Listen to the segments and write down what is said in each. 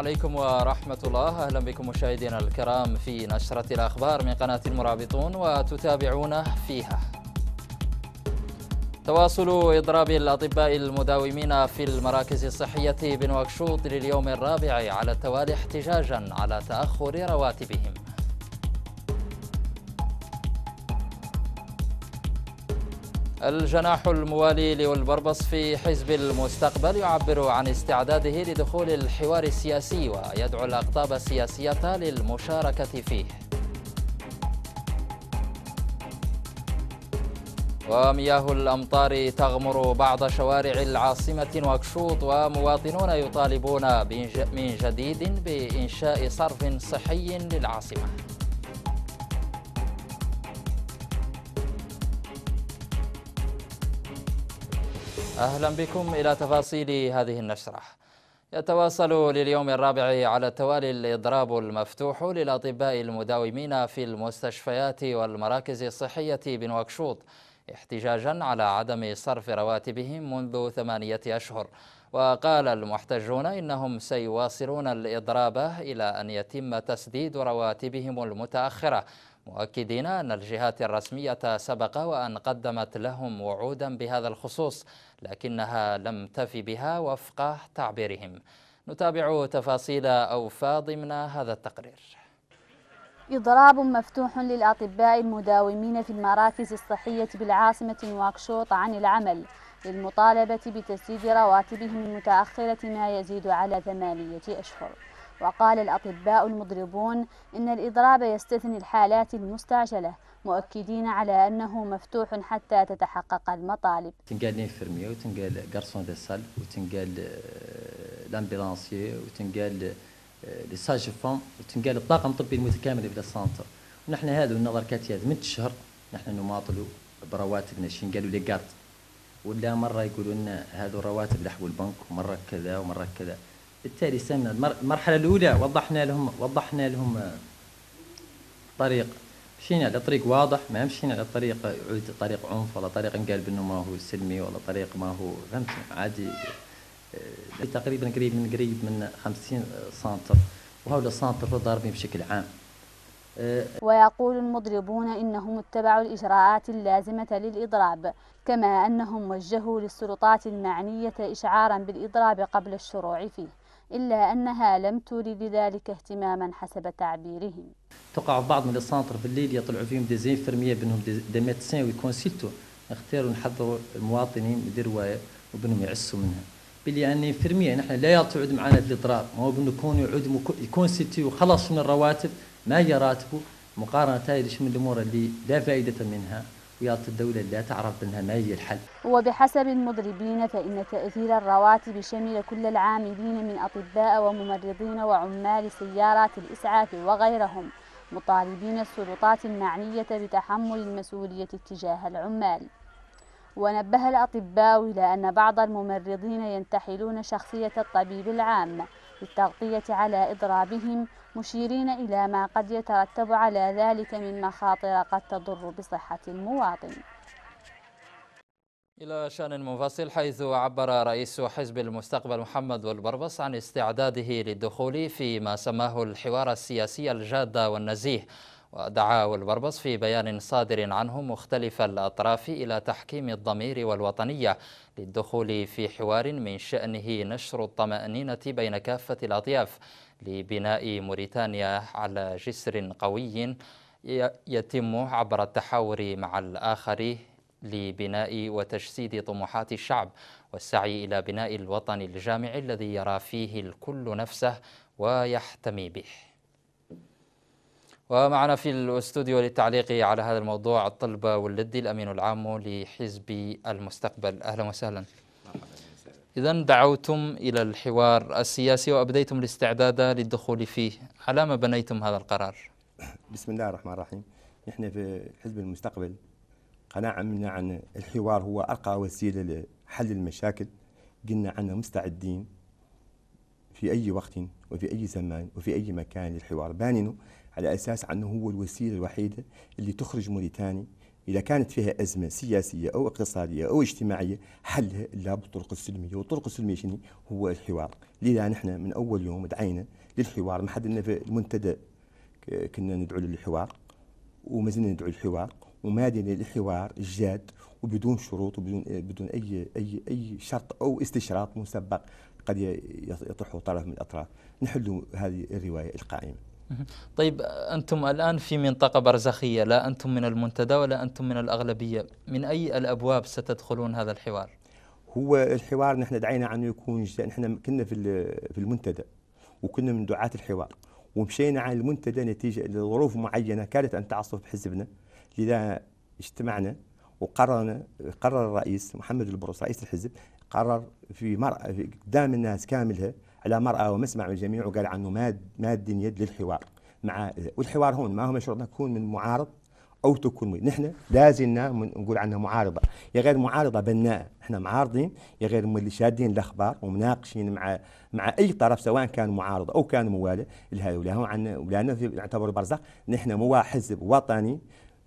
عليكم ورحمة الله أهلا بكم مشاهدينا الكرام في نشرة الأخبار من قناة المرابطون وتتابعون فيها تواصل إضراب الأطباء المداومين في المراكز الصحية بنواكشوط لليوم الرابع على التوالي احتجاجا على تأخر رواتبهم الجناح الموالي للبربص في حزب المستقبل يعبر عن استعداده لدخول الحوار السياسي ويدعو الأقطاب السياسية للمشاركة فيه ومياه الأمطار تغمر بعض شوارع العاصمة نواكشوط ومواطنون يطالبون من جديد بإنشاء صرف صحي للعاصمة أهلا بكم إلى تفاصيل هذه النشرة يتواصل لليوم الرابع على التوالي الإضراب المفتوح للأطباء المداومين في المستشفيات والمراكز الصحية بنواكشوط احتجاجا على عدم صرف رواتبهم منذ ثمانية أشهر وقال المحتجون إنهم سيواصلون الإضراب إلى أن يتم تسديد رواتبهم المتأخرة مؤكدين أن الجهات الرسمية سبق وأن قدمت لهم وعودا بهذا الخصوص لكنها لم تفي بها وفق تعبيرهم نتابع تفاصيل أوفى ضمن هذا التقرير إضراب مفتوح للأطباء المداومين في المراكز الصحية بالعاصمة نواكشوط عن العمل للمطالبة بتسديد رواتبهم المتأخرة ما يزيد على ثمانية أشهر وقال الأطباء المضربون إن الإضراب يستثني الحالات المستعجلة مؤكدين على أنه مفتوح حتى تتحقق المطالب تنقال نيفرمية وتنقال قرصون دي سال وتنقال آه، لامبيلانسيي وتنقال آه، لي ساج وتنقال الطاقم الطبي المتكامل في السانتر ونحن هذا النظر كاتياد من شهر نحن نماطلوا برواتبنا شين قالوا لي قارد ولا مره يقولوا لنا هذو الرواتب لحو البنك ومره كذا ومره كذا بالتالي سامنا المرحله الاولى وضحنا لهم وضحنا لهم آه، طريق مشينا على طريق واضح ما مشينا على طريق يعود طريق عنف ولا طريق انقال بانه ما هو سلمي ولا طريق ما هو فهمت عادي آه، تقريبا قريب من قريب من 50 سنتر وهؤلاء السنتر ضاربين بشكل عام آه، ويقول المضربون إنهم اتبعوا الإجراءات اللازمة للإضراب كما أنهم وجهوا للسلطات المعنية إشعارا بالإضراب قبل الشروع فيه إلا أنها لم تورد ذلك اهتماما حسب تعبيرهم تقع بعض من السنتر الليل يطلعوا فيهم دي زينفرمية بينهم دي ميتسين ويكونسيلتو نختاروا نحضروا المواطنين بدروة وبنهم يعسوا منها بلي أن فرمية نحن لا يعود معنا الإضرار ما هو بأنه يكون يعود يكونسيلتي وخلص من الرواتب ما هي راتبه مقارنة من الأمور اللي لا فائدة منها رياضة الدولة لا تعرف بأنها ما هي الحل وبحسب المضربين فإن تأثير الرواتب شمل كل العاملين من أطباء وممرضين وعمال سيارات الإسعاف وغيرهم مطالبين السلطات المعنية بتحمل المسؤولية تجاه العمال ونبه الأطباء إلى أن بعض الممرضين ينتحلون شخصية الطبيب العام للتغطية على إضرابهم مشيرين إلى ما قد يترتب على ذلك من مخاطر قد تضر بصحة المواطن إلى شأن منفصل حيث عبر رئيس حزب المستقبل محمد والبربص عن استعداده للدخول فيما سماه الحوار السياسي الجاد والنزيه ودعا والبربص في بيان صادر عنه مختلف الأطراف إلى تحكيم الضمير والوطنية للدخول في حوار من شأنه نشر الطمأنينة بين كافة الأطياف لبناء موريتانيا على جسر قوي يتم عبر التحاور مع الآخر لبناء وتجسيد طموحات الشعب والسعي إلى بناء الوطن الجامع الذي يرى فيه الكل نفسه ويحتمي به ومعنا في الاستوديو للتعليق على هذا الموضوع الطلبة واللدي الأمين العام لحزب المستقبل أهلا وسهلا إذا دعوتم إلى الحوار السياسي وأبديتم الاستعداد للدخول فيه على ما بنيتم هذا القرار بسم الله الرحمن الرحيم نحن في حزب المستقبل قناعة منا عن الحوار هو أرقى وسيلة لحل المشاكل قلنا عنا مستعدين في أي وقت وفي أي زمان وفي أي مكان للحوار باننه على أساس أنه هو الوسيلة الوحيدة اللي تخرج موريتاني إذا كانت فيها أزمة سياسية أو اقتصادية أو اجتماعية حلها إلا بالطرق السلمية والطرق السلمية شنو هو الحوار لذا نحن من أول يوم دعينا للحوار ما حد في المنتدى كنا ندعو للحوار وما زلنا ندعو للحوار ومادنا للحوار الجاد وبدون شروط وبدون بدون اي اي اي شرط او استشراط مسبق قد يطرحه طرف من الاطراف نحل هذه الروايه القائمه طيب أنتم الآن في منطقة برزخية لا أنتم من المنتدى ولا أنتم من الأغلبية من أي الأبواب ستدخلون هذا الحوار؟ هو الحوار نحن دعينا عنه يكون جزء نحن كنا في في المنتدى وكنا من دعاة الحوار ومشينا على المنتدى نتيجة لظروف معينة كانت أن تعصف حزبنا لذا اجتمعنا وقررنا قرر الرئيس محمد البروس رئيس الحزب قرر في قدام الناس كاملها على مرأة ومسمع من الجميع وقال عنه ماد ماد يد للحوار مع والحوار هون ما هو مشروع تكون من معارض او تكون مد. نحن لازلنا نقول عنها معارضه يا غير معارضه بناء احنا معارضين يا غير اللي شادين الاخبار ومناقشين مع مع اي طرف سواء كان معارض او كان موالي لهؤلاء عندنا ولا نعتبر برزخ نحن موا حزب وطني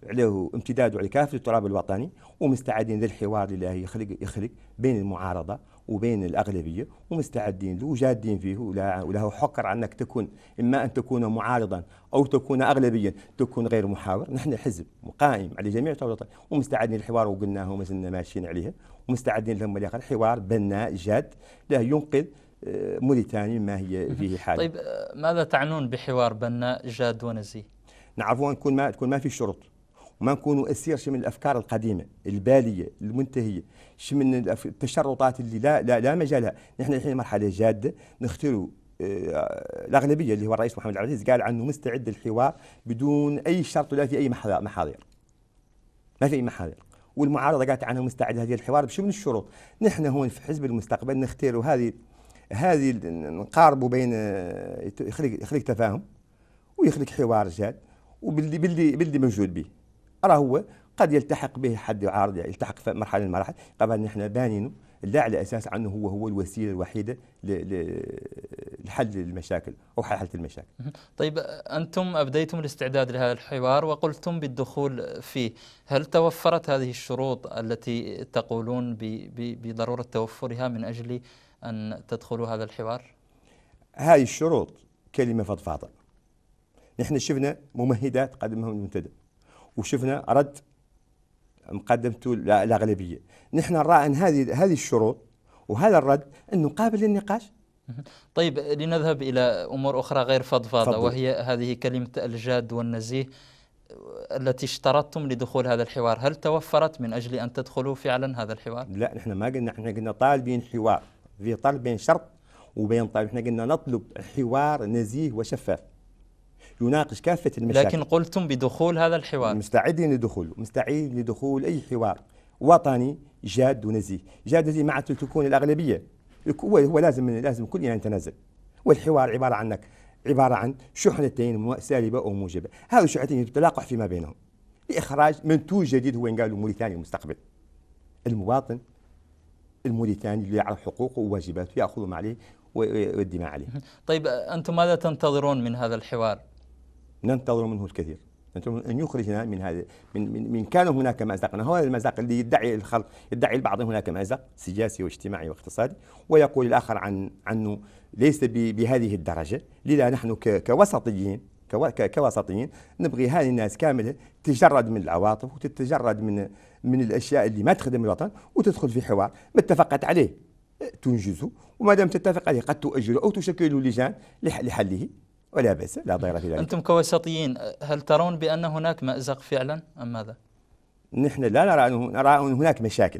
عليه امتداد على كافه التراب الوطني ومستعدين للحوار اللي يخلق يخلق بين المعارضه وبين الأغلبية ومستعدين له وجادين فيه وله حقر أنك تكون إما أن تكون معارضا أو تكون أغلبيا تكون غير محاور نحن حزب قائم على جميع طاولات ومستعدين للحوار وقلناه وما زلنا ماشيين عليها ومستعدين لهم الآخر حوار بناء جاد لا ينقذ آه، موريتانيا ما هي فيه حال طيب آه، ماذا تعنون بحوار بناء جاد ونزيه؟ نعرفوا تكون ما تكون ما في شروط وما نكونوا اسير شي من الافكار القديمه الباليه المنتهيه شي من التشرطات اللي لا لا, لا مجالها نحن الحين مرحله جاده نختاروا آه، الاغلبيه اللي هو الرئيس محمد عبد العزيز قال عنه مستعد للحوار بدون اي شرط ولا في اي محاضر ما في اي محاضر والمعارضه قالت عنها مستعد هذه الحوار بشو من الشروط نحن هون في حزب المستقبل نختاروا هذه هذه نقاربوا بين آه، يخلق يخلق تفاهم ويخلق حوار جاد وباللي باللي باللي موجود به راه هو قد يلتحق به حد عارض يعني يلتحق في مرحله من المراحل طبعا نحن بانين لا على اساس انه هو هو الوسيله الوحيده لحل المشاكل او حل المشاكل. طيب انتم ابديتم الاستعداد لهذا الحوار وقلتم بالدخول فيه، هل توفرت هذه الشروط التي تقولون بضروره توفرها من اجل ان تدخلوا هذا الحوار؟ هذه الشروط كلمه فضفاضه. نحن شفنا ممهدات قدمها المنتدى. وشفنا رد مقدمته الاغلبيه نحن نرى ان هذه هذه الشروط وهذا الرد انه قابل للنقاش طيب لنذهب الى امور اخرى غير فضفاضه فضل. وهي هذه كلمه الجاد والنزيه التي اشترطتم لدخول هذا الحوار هل توفرت من اجل ان تدخلوا فعلا هذا الحوار؟ لا نحن ما قلنا احنا قلنا طالبين حوار في طلب بين شرط وبين طالب احنا قلنا نطلب حوار نزيه وشفاف يناقش كافه المشاكل لكن قلتم بدخول هذا الحوار مستعدين لدخوله مستعدين لدخول اي حوار وطني جاد ونزيه جاد ونزيه مع تكون الاغلبيه هو, هو لازم لازم كل يعني نتنازل والحوار عباره عنك عباره عن شحنتين سالبه وموجبه هذه الشحنتين يتلاقح فيما بينهم لاخراج منتوج جديد هو ينقال قالوا موريتانيا المستقبل المواطن الموريتاني اللي يعرف حقوقه وواجباته ما عليه ويدي عليه طيب انتم ماذا تنتظرون من هذا الحوار ننتظر منه الكثير ننتظر أن يخرجنا من هذا من, من, من كان هناك مأزق هو المأزق اللي يدعي الخلق يدعي البعض هناك مأزق سياسي واجتماعي واقتصادي ويقول الآخر عن عنه ليس بهذه الدرجة لذا نحن كوسطيين كوسطيين نبغي هذه الناس كامله تتجرد من العواطف وتتجرد من من الاشياء اللي ما تخدم الوطن وتدخل في حوار ما اتفقت عليه تنجزه وما دام تتفق عليه قد تؤجله او تشكل لجان لحله ولا بأس لا ضير في ذلك أنتم كوسطيين هل ترون بأن هناك مأزق فعلا أم ماذا؟ نحن لا نرى أنه نرى أن هناك مشاكل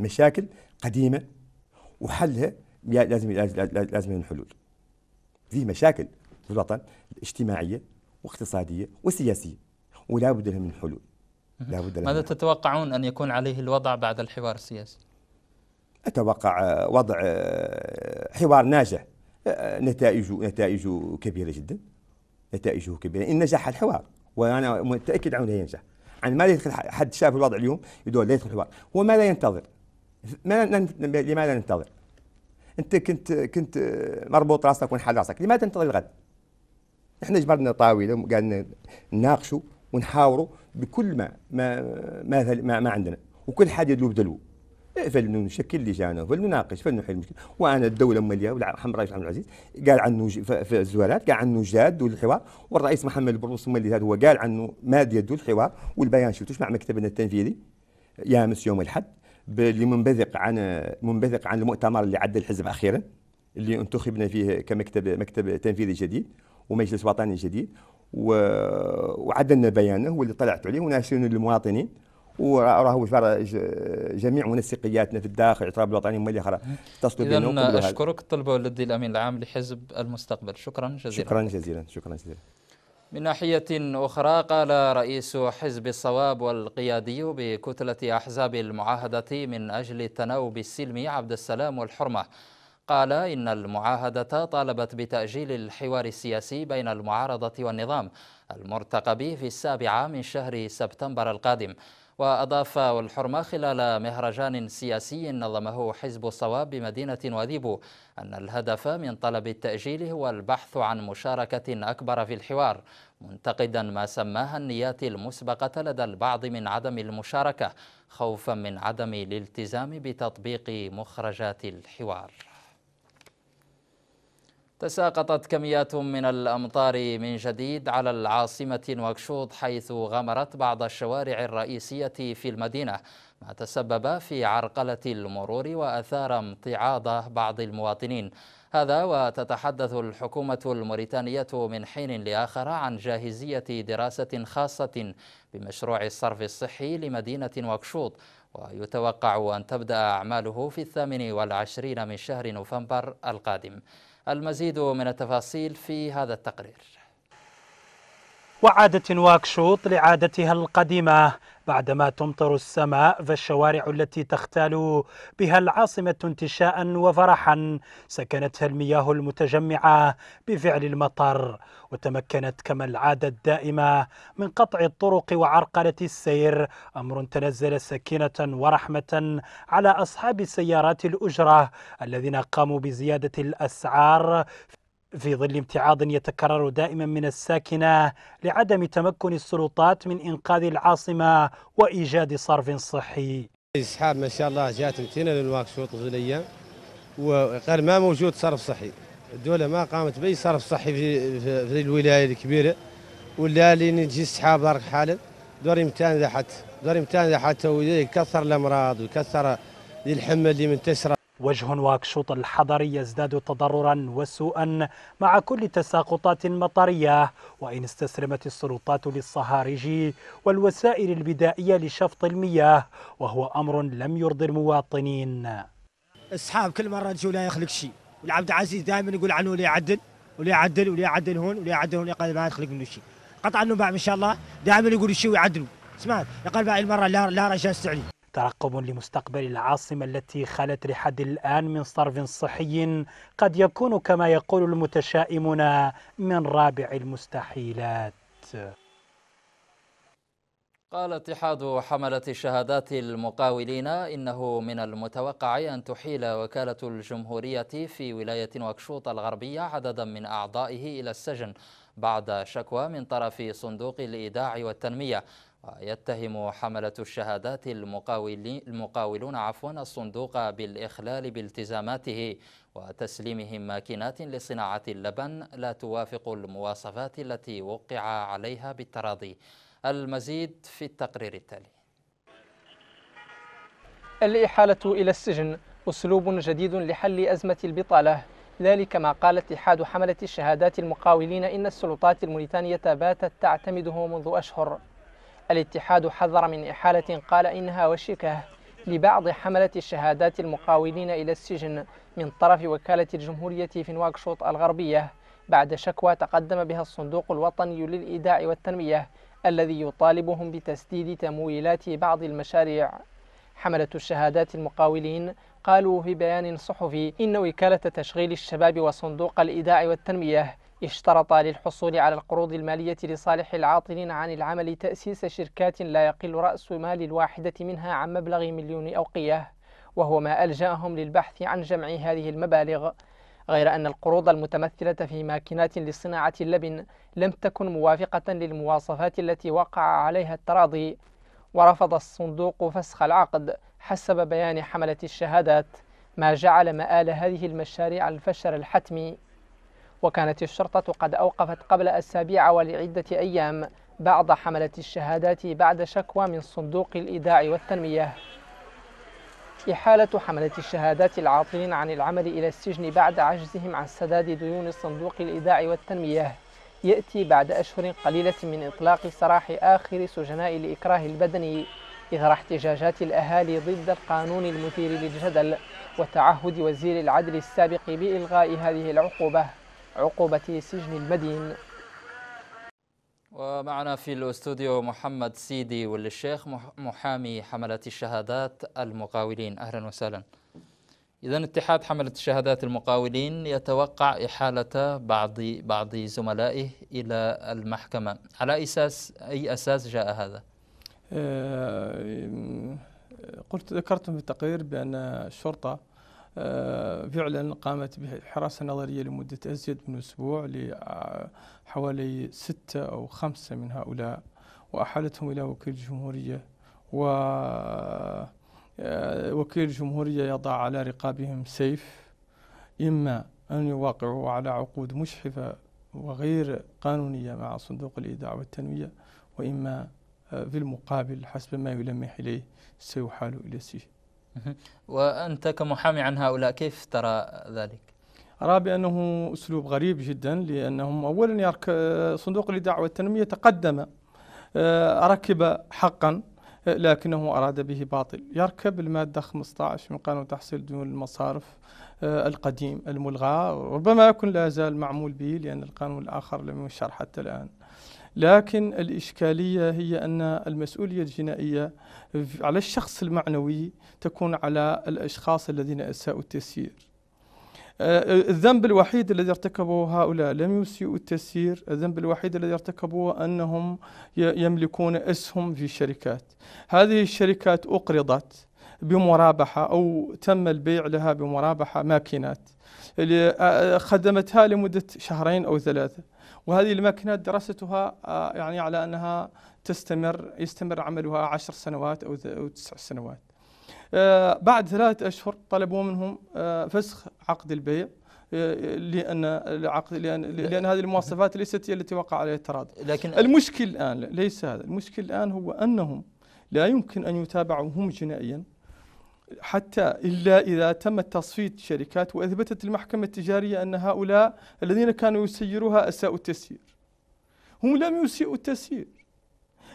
مشاكل قديمة وحلها لازم لازم لازم حلول في مشاكل في الوطن اجتماعية واقتصادية وسياسية ولا بد لها من حلول لا بد ماذا تتوقعون أن يكون عليه الوضع بعد الحوار السياسي؟ أتوقع آه، وضع آه، حوار ناجح نتائجه نتائجه كبيره جدا نتائجه كبيره ان نجح الحوار وانا متاكد انه ينجح عن يعني ما يدخل حد شاف الوضع اليوم يدور لا يدخل الحوار هو ماذا ينتظر؟ لماذا ننتظر؟ انت كنت كنت مربوط راسك ونحل راسك لماذا تنتظر الغد؟ احنا جبرنا طاوله قالنا نناقشوا ونحاوروا بكل ما ما ما, ما, ما عندنا وكل حد يدلو بدلو إيه، فلنشكل لجانا فلنناقش فلنحل المشكله وانا الدوله مليا الرئيس عبد العزيز قال عنه في الزوالات قال عنه جاد والحوار والرئيس محمد البروس ملي هذا هو قال عنه ماد يدو الحوار والبيان شفتوش مع مكتبنا التنفيذي يامس يوم الاحد اللي منبثق عن منبثق عن المؤتمر اللي عدل الحزب اخيرا اللي انتخبنا فيه كمكتب مكتب تنفيذي جديد ومجلس وطني جديد وعدلنا بيانه واللي طلعت عليه وناشرين للمواطنين وراه بالفعل جميع منسقياتنا في الداخل الاعتراف الوطني والماليه الاخرى تصل اذا اشكرك طلبه والذي الامين العام لحزب المستقبل شكرا جزيلا شكرا جزيلا شكرا جزيلا من ناحية أخرى قال رئيس حزب الصواب والقيادي بكتلة أحزاب المعاهدة من أجل التناوب السلمي عبد السلام والحرمة قال إن المعاهدة طالبت بتأجيل الحوار السياسي بين المعارضة والنظام المرتقب في السابعة من شهر سبتمبر القادم وأضاف والحرمة خلال مهرجان سياسي نظمه حزب الصواب بمدينة وذيبو أن الهدف من طلب التأجيل هو البحث عن مشاركة أكبر في الحوار منتقدا ما سماها النيات المسبقة لدى البعض من عدم المشاركة خوفا من عدم الالتزام بتطبيق مخرجات الحوار تساقطت كميات من الأمطار من جديد على العاصمة نواكشوط حيث غمرت بعض الشوارع الرئيسية في المدينة ما تسبب في عرقلة المرور وأثار امتعاض بعض المواطنين هذا وتتحدث الحكومة الموريتانية من حين لآخر عن جاهزية دراسة خاصة بمشروع الصرف الصحي لمدينة نواكشوط ويتوقع أن تبدأ أعماله في الثامن والعشرين من شهر نوفمبر القادم المزيد من التفاصيل في هذا التقرير وعادة واكشوط لعادتها القديمة بعدما تمطر السماء فالشوارع التي تختال بها العاصمة انتشاء وفرحا سكنتها المياه المتجمعة بفعل المطر وتمكنت كما العادة الدائمة من قطع الطرق وعرقلة السير أمر تنزل سكينة ورحمة على أصحاب سيارات الأجرة الذين قاموا بزيادة الأسعار في ظل امتعاض يتكرر دائما من الساكنة لعدم تمكن السلطات من إنقاذ العاصمة وإيجاد صرف صحي السحاب ما شاء الله جات متينة للواكشوط الغلية وقال ما موجود صرف صحي الدولة ما قامت بأي صرف صحي في, في, في الولاية الكبيرة ولا لين تجي السحاب بارك دوري دور يمتان حتى دور يمتان حتى ويكثر الأمراض ويكثر الحمى اللي منتشرة وجه واكشوط الحضري يزداد تضررا وسوءا مع كل تساقطات مطرية وإن استسلمت السلطات للصهاريج والوسائل البدائية لشفط المياه وهو أمر لم يرضي المواطنين أصحاب كل مرة تجي ولا يخلق شيء والعبد العزيز دائما يقول عنه ولا يعدل ولا يعدل ولا يعدل هون ولا يعدل هون يقال ما يخلق منه شيء قطع النباع إن شاء الله دائما يقول شيء ويعدلوا سمعت يقال بعد المرة لا لا رجاء استعلي ترقب لمستقبل العاصمة التي خلت لحد الآن من صرف صحي قد يكون كما يقول المتشائمون من رابع المستحيلات قال اتحاد حملة الشهادات المقاولين إنه من المتوقع أن تحيل وكالة الجمهورية في ولاية وكشوط الغربية عددا من أعضائه إلى السجن بعد شكوى من طرف صندوق الإيداع والتنمية يتهم حملة الشهادات المقاولون عفوا الصندوق بالإخلال بالتزاماته وتسليمهم ماكينات لصناعة اللبن لا توافق المواصفات التي وقع عليها بالتراضي المزيد في التقرير التالي الإحالة إلى السجن أسلوب جديد لحل أزمة البطالة ذلك ما قال اتحاد حملة الشهادات المقاولين إن السلطات الموريتانية باتت تعتمده منذ أشهر الاتحاد حذر من إحالة قال إنها وشكه لبعض حملة الشهادات المقاولين إلى السجن من طرف وكالة الجمهورية في نواكشوط الغربية بعد شكوى تقدم بها الصندوق الوطني للإيداع والتنمية الذي يطالبهم بتسديد تمويلات بعض المشاريع حملة الشهادات المقاولين قالوا في بيان صحفي إن وكالة تشغيل الشباب وصندوق الإيداع والتنمية اشترط للحصول على القروض المالية لصالح العاطلين عن العمل تأسيس شركات لا يقل رأس مال الواحدة منها عن مبلغ مليون أوقية وهو ما ألجأهم للبحث عن جمع هذه المبالغ غير أن القروض المتمثلة في ماكينات لصناعة اللبن لم تكن موافقة للمواصفات التي وقع عليها التراضي ورفض الصندوق فسخ العقد حسب بيان حملة الشهادات ما جعل مآل هذه المشاريع الفشل الحتمي وكانت الشرطة قد أوقفت قبل أسابيع ولعدة أيام بعض حملة الشهادات بعد شكوى من صندوق الإيداع والتنمية إحالة حملة الشهادات العاطلين عن العمل إلى السجن بعد عجزهم عن سداد ديون صندوق الإيداع والتنمية يأتي بعد أشهر قليلة من إطلاق سراح آخر سجناء الإكراه البدني إثر احتجاجات الأهالي ضد القانون المثير للجدل وتعهد وزير العدل السابق بإلغاء هذه العقوبة عقوبة سجن المدين ومعنا في الاستوديو محمد سيدي والشيخ محامي حملة الشهادات المقاولين أهلا وسهلا إذا اتحاد حملة الشهادات المقاولين يتوقع إحالة بعض بعض زملائه إلى المحكمة على أساس أي أساس جاء هذا؟ آه، قلت ذكرتم في التقرير بأن الشرطة آه، فعلا قامت بحراسة نظرية لمدة أزيد من أسبوع لحوالي ستة أو خمسة من هؤلاء وأحالتهم إلى وكيل الجمهورية و آه، وكيل الجمهورية يضع على رقابهم سيف إما أن يوقعوا على عقود مشحفة وغير قانونية مع صندوق الإيداع والتنمية وإما آه، في المقابل حسب ما يلمح إليه سيحال إلى السجن وأنت كمحامي عن هؤلاء كيف ترى ذلك؟ أرى بأنه أسلوب غريب جدا لأنهم أولا صندوق للدعوة والتنمية تقدم آه، ركب حقا آه، لكنه أراد به باطل يركب المادة 15 من قانون تحصيل ديون المصارف آه، القديم الملغى ربما يكون لا زال معمول به لأن القانون الآخر لم يشرح حتى الآن لكن الإشكالية هي أن المسؤولية الجنائية على الشخص المعنوي تكون على الأشخاص الذين أساءوا التسيير آه، الذنب الوحيد الذي ارتكبه هؤلاء لم يسيئوا التسيير الذنب الوحيد الذي ارتكبوه أنهم يملكون أسهم في شركات هذه الشركات أقرضت بمرابحة أو تم البيع لها بمرابحة ماكينات آه، خدمتها لمدة شهرين أو ثلاثة وهذه الماكينة دراستها آه، يعني على أنها تستمر يستمر عملها عشر سنوات أو, أو تسع سنوات آه، بعد ثلاثة أشهر طلبوا منهم آه، فسخ عقد البيع لان العقد لان لان هذه المواصفات ليست هي التي وقع عليها التراضي لكن المشكل الان ليس هذا المشكل الان هو انهم لا يمكن ان يتابعوا هم جنائيا حتى إلا إذا تم تصفية شركات وأثبتت المحكمة التجارية أن هؤلاء الذين كانوا يسيروها أساءوا التسيير هم لم يسيئوا التسيير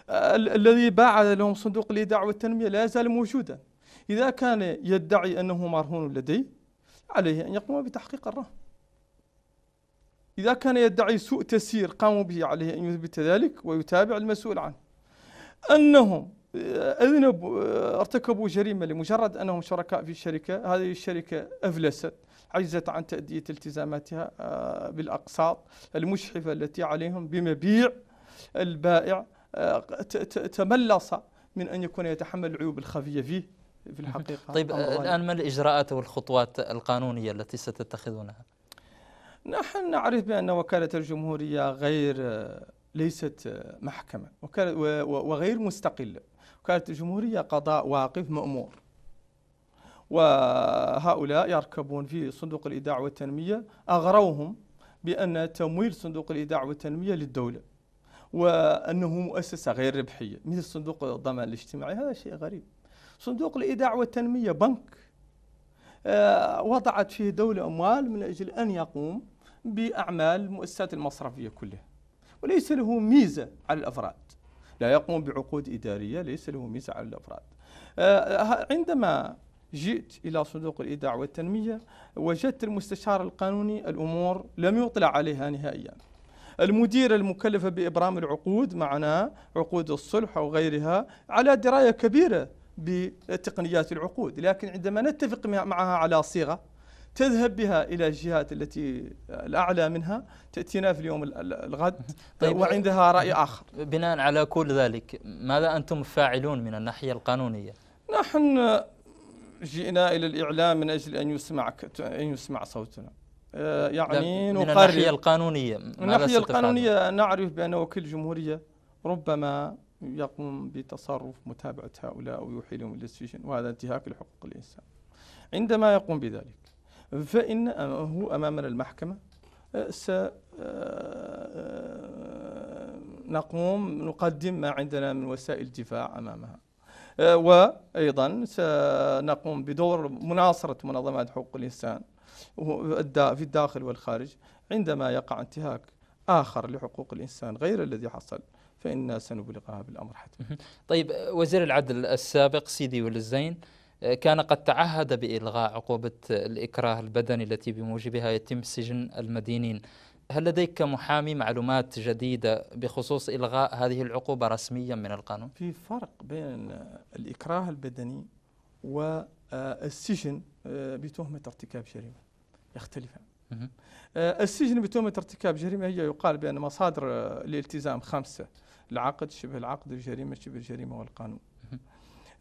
الذي باع لهم صندوق الإيداع والتنمية لا يزال موجودا إذا كان يدعي أنه مرهون لديه عليه أن يقوم بتحقيق الرهن إذا كان يدعي سوء تسيير قاموا به عليه أن يثبت ذلك ويتابع المسؤول عنه أنهم اذنبوا ارتكبوا جريمه لمجرد انهم شركاء في الشركه، هذه الشركه افلست، عجزت عن تاديه التزاماتها آه، بالاقساط المشحفه التي عليهم بمبيع البائع آه، تملص من ان يكون يتحمل العيوب الخفيه فيه في الحقيقه طيب آه، الان ما الاجراءات والخطوات القانونيه التي ستتخذونها؟ نحن نعرف بان وكاله الجمهوريه غير ليست محكمه وغير مستقله وكالة الجمهورية قضاء واقف مأمور وهؤلاء يركبون في صندوق الإيداع والتنمية أغروهم بأن تمويل صندوق الإيداع والتنمية للدولة وأنه مؤسسة غير ربحية مثل صندوق الضمان الاجتماعي هذا شيء غريب صندوق الإيداع والتنمية بنك آه، وضعت فيه دولة أموال من أجل أن يقوم بأعمال المؤسسات المصرفية كلها وليس له ميزة على الأفراد لا يقوم بعقود إدارية ليس له ميزة على الأفراد آه، آه، عندما جئت إلى صندوق الإيداع والتنمية وجدت المستشار القانوني الأمور لم يطلع عليها نهائيا المدير المكلفة بإبرام العقود معنا عقود الصلح وغيرها على دراية كبيرة بتقنيات العقود لكن عندما نتفق معها على صيغة تذهب بها إلى الجهات التي الأعلى منها تأتينا في اليوم الغد طيب،, طيب وعندها رأي آخر بناء على كل ذلك ماذا أنتم فاعلون من الناحية القانونية؟ نحن جئنا إلى الإعلام من أجل أن يسمع أن يسمع صوتنا آه، يعني نقرر من الناحية القانونية من الناحية القانونية نعرف بأن وكيل الجمهورية ربما يقوم بتصرف متابعة هؤلاء يحيلهم إلى السجن وهذا انتهاك لحقوق الإنسان عندما يقوم بذلك فإنه أمامنا المحكمة آه، سنقوم آه، آه، نقدم ما عندنا من وسائل دفاع أمامها وأيضا سنقوم بدور مناصرة منظمات حقوق الإنسان في الداخل والخارج عندما يقع انتهاك آخر لحقوق الإنسان غير الذي حصل فإنا سنبلغها بالأمر حتما طيب وزير العدل السابق سيدي وللزين كان قد تعهد بإلغاء عقوبة الإكراه البدني التي بموجبها يتم سجن المدينين هل لديك كمحامي معلومات جديدة بخصوص إلغاء هذه العقوبة رسميا من القانون؟ في فرق بين الإكراه البدني والسجن آه، آه، بتهمة ارتكاب جريمة يختلفان آه، السجن بتهمة ارتكاب جريمة هي يقال بأن مصادر الالتزام خمسة العقد شبه العقد الجريمة شبه الجريمة والقانون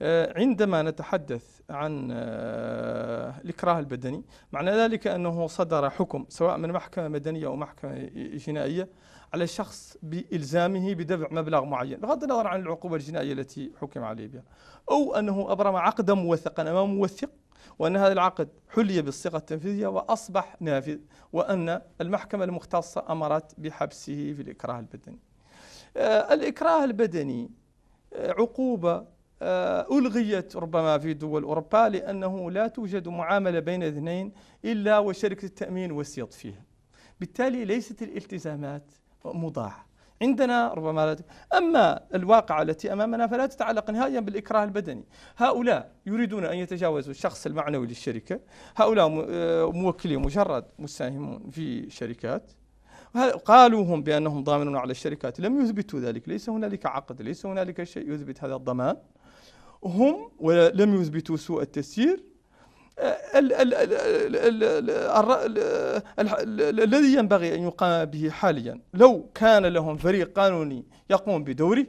آه، عندما نتحدث عن آه، الإكراه البدني معنى ذلك أنه صدر حكم سواء من محكمة مدنية أو محكمة جنائية على شخص بإلزامه بدفع مبلغ معين بغض النظر عن العقوبة الجنائية التي حكم عليه بها أو أنه أبرم عقدا موثقا أمام موثق وأن هذا العقد حلي بالصيغة التنفيذية وأصبح نافذ وأن المحكمة المختصة أمرت بحبسه في الإكراه البدني آه، الإكراه البدني عقوبة آه، ألغيت ربما في دول أوروبا لأنه لا توجد معاملة بين اثنين إلا وشركة التأمين وسيط فيها بالتالي ليست الالتزامات مضاعة عندنا ربما لا أما الواقعة التي أمامنا فلا تتعلق نهائيا بالإكراه البدني هؤلاء يريدون أن يتجاوزوا الشخص المعنوي للشركة هؤلاء آه، موكلي مجرد مساهمون في شركات قالوا هم بأنهم ضامنون على الشركات لم يثبتوا ذلك ليس هنالك عقد ليس هنالك شيء يثبت هذا الضمان هم ولم يثبتوا سوء التسيير الذي ينبغي أن يقام به حاليا لو كان لهم فريق قانوني يقوم بدوره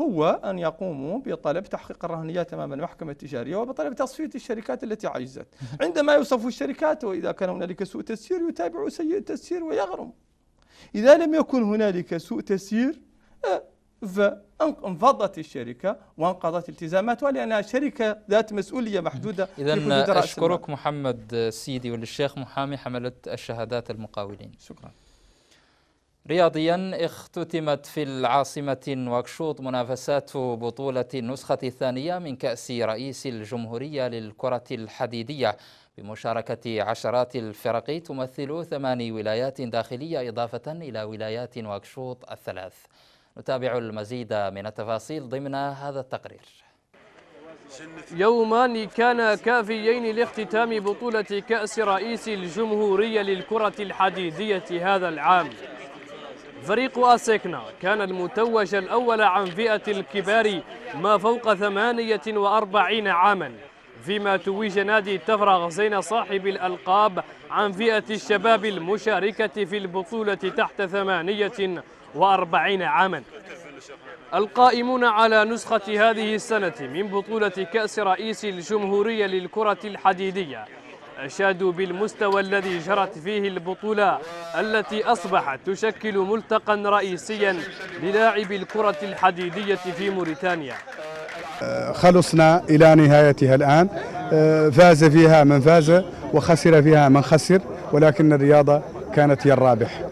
هو أن يقوموا بطلب تحقيق الرهنيات أمام المحكمة التجارية وبطلب تصفية الشركات التي عجزت عندما يصف الشركات وإذا كان هنالك سوء تسيير يتابع سيء التسيير ويغرم إذا لم يكن هنالك سوء تسيير آه، فانفضت الشركة وانقضت التزاماتها لأنها شركة ذات مسؤولية محدودة إذا أشكرك محمد سيدي وللشيخ محامي حملة الشهادات المقاولين شكرا رياضيا اختتمت في العاصمة نواكشوط منافسات بطولة النسخة الثانية من كأس رئيس الجمهورية للكرة الحديدية بمشاركة عشرات الفرق تمثل ثماني ولايات داخلية إضافة إلى ولايات نواكشوط الثلاث نتابع المزيد من التفاصيل ضمن هذا التقرير يومان كان كافيين لاختتام بطولة كأس رئيس الجمهورية للكرة الحديدية هذا العام فريق أسيكنا كان المتوج الأول عن فئة الكبار ما فوق 48 عاما فيما توج نادي تفرغ زين صاحب الألقاب عن فئة الشباب المشاركة في البطولة تحت ثمانية وأربعين عاما القائمون على نسخة هذه السنة من بطولة كأس رئيس الجمهورية للكرة الحديدية أشادوا بالمستوى الذي جرت فيه البطولة التي أصبحت تشكل ملتقا رئيسيا للاعبي الكرة الحديدية في موريتانيا خلصنا إلى نهايتها الآن آه، فاز فيها من فاز وخسر فيها من خسر ولكن الرياضة كانت هي الرابح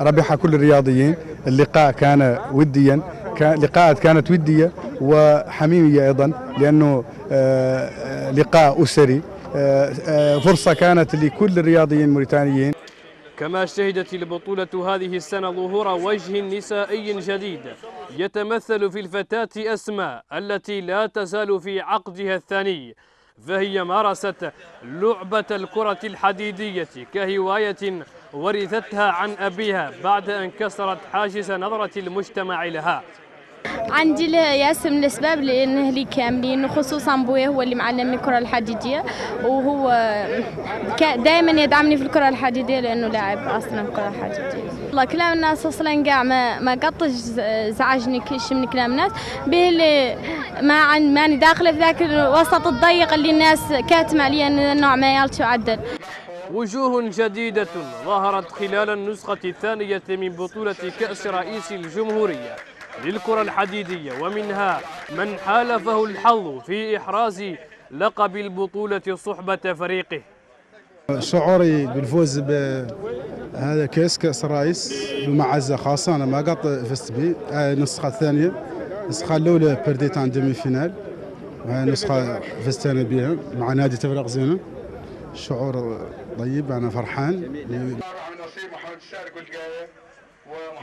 ربح كل الرياضيين اللقاء كان وديا كان لقاءات كانت ودية وحميمية أيضا لأنه آه، آه، لقاء أسري آه، فرصة كانت لكل الرياضيين الموريتانيين كما شهدت البطولة هذه السنة ظهور وجه نسائي جديد يتمثل في الفتاة أسماء التي لا تزال في عقدها الثاني فهي مارست لعبة الكرة الحديدية كهواية ورثتها عن أبيها بعد أن كسرت حاجز نظرة المجتمع لها عندي ياسر من الاسباب لانه لي كاملين وخصوصا بويا هو اللي معلمني الكره الحديديه وهو دائما يدعمني في الكره الحديديه لانه لاعب اصلا كره حديديه والله كلام الناس اصلا كاع ما ما قطش زعجني كلش من كلام الناس به اللي ما عن ماني داخله في ذاك الوسط الضيق اللي الناس كاتمه عليا نوع ما يالتش وعدل وجوه جديدة ظهرت خلال النسخة الثانية من بطولة كأس رئيس الجمهورية للكرة الحديدية ومنها من حالفه الحظ في إحراز لقب البطولة صحبة فريقه شعوري بالفوز بهذا كاس كاس رايس بمعزه خاصه انا ما قط فزت به آه، النسخه الثانيه النسخه الاولى برديت عن دمي فينال النسخة آه، فزت انا بها مع نادي تفرق زينه شعور طيب انا فرحان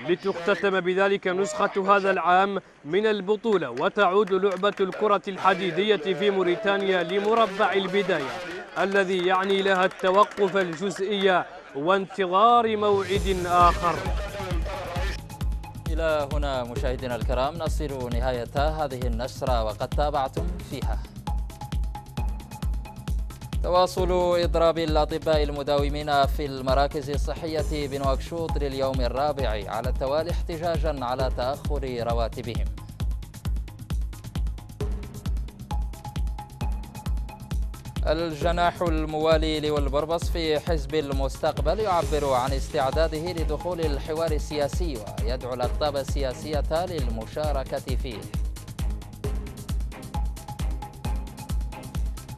لتختتم بذلك نسخة هذا العام من البطولة وتعود لعبة الكرة الحديدية في موريتانيا لمربع البداية الذي يعني لها التوقف الجزئي وانتظار موعد آخر إلى هنا مشاهدينا الكرام نصل نهاية هذه النشرة وقد تابعتم فيها تواصل إضراب الأطباء المداومين في المراكز الصحية بنواكشوط لليوم الرابع على التوالي احتجاجا على تأخر رواتبهم الجناح الموالي للبربص في حزب المستقبل يعبر عن استعداده لدخول الحوار السياسي ويدعو الأقطاب السياسية للمشاركة فيه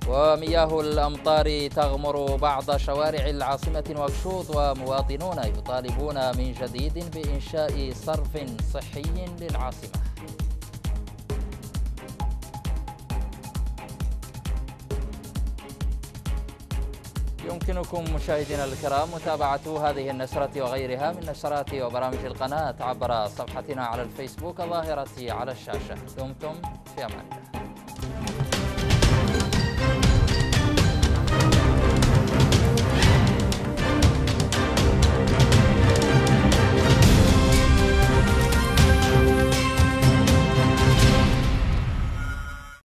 ومياه الأمطار تغمر بعض شوارع العاصمة نواكشوط ومواطنون يطالبون من جديد بإنشاء صرف صحي للعاصمة يمكنكم مشاهدينا الكرام متابعة هذه النشرة وغيرها من نشرات وبرامج القناة عبر صفحتنا على الفيسبوك الظاهرة على الشاشة دمتم في أمان الله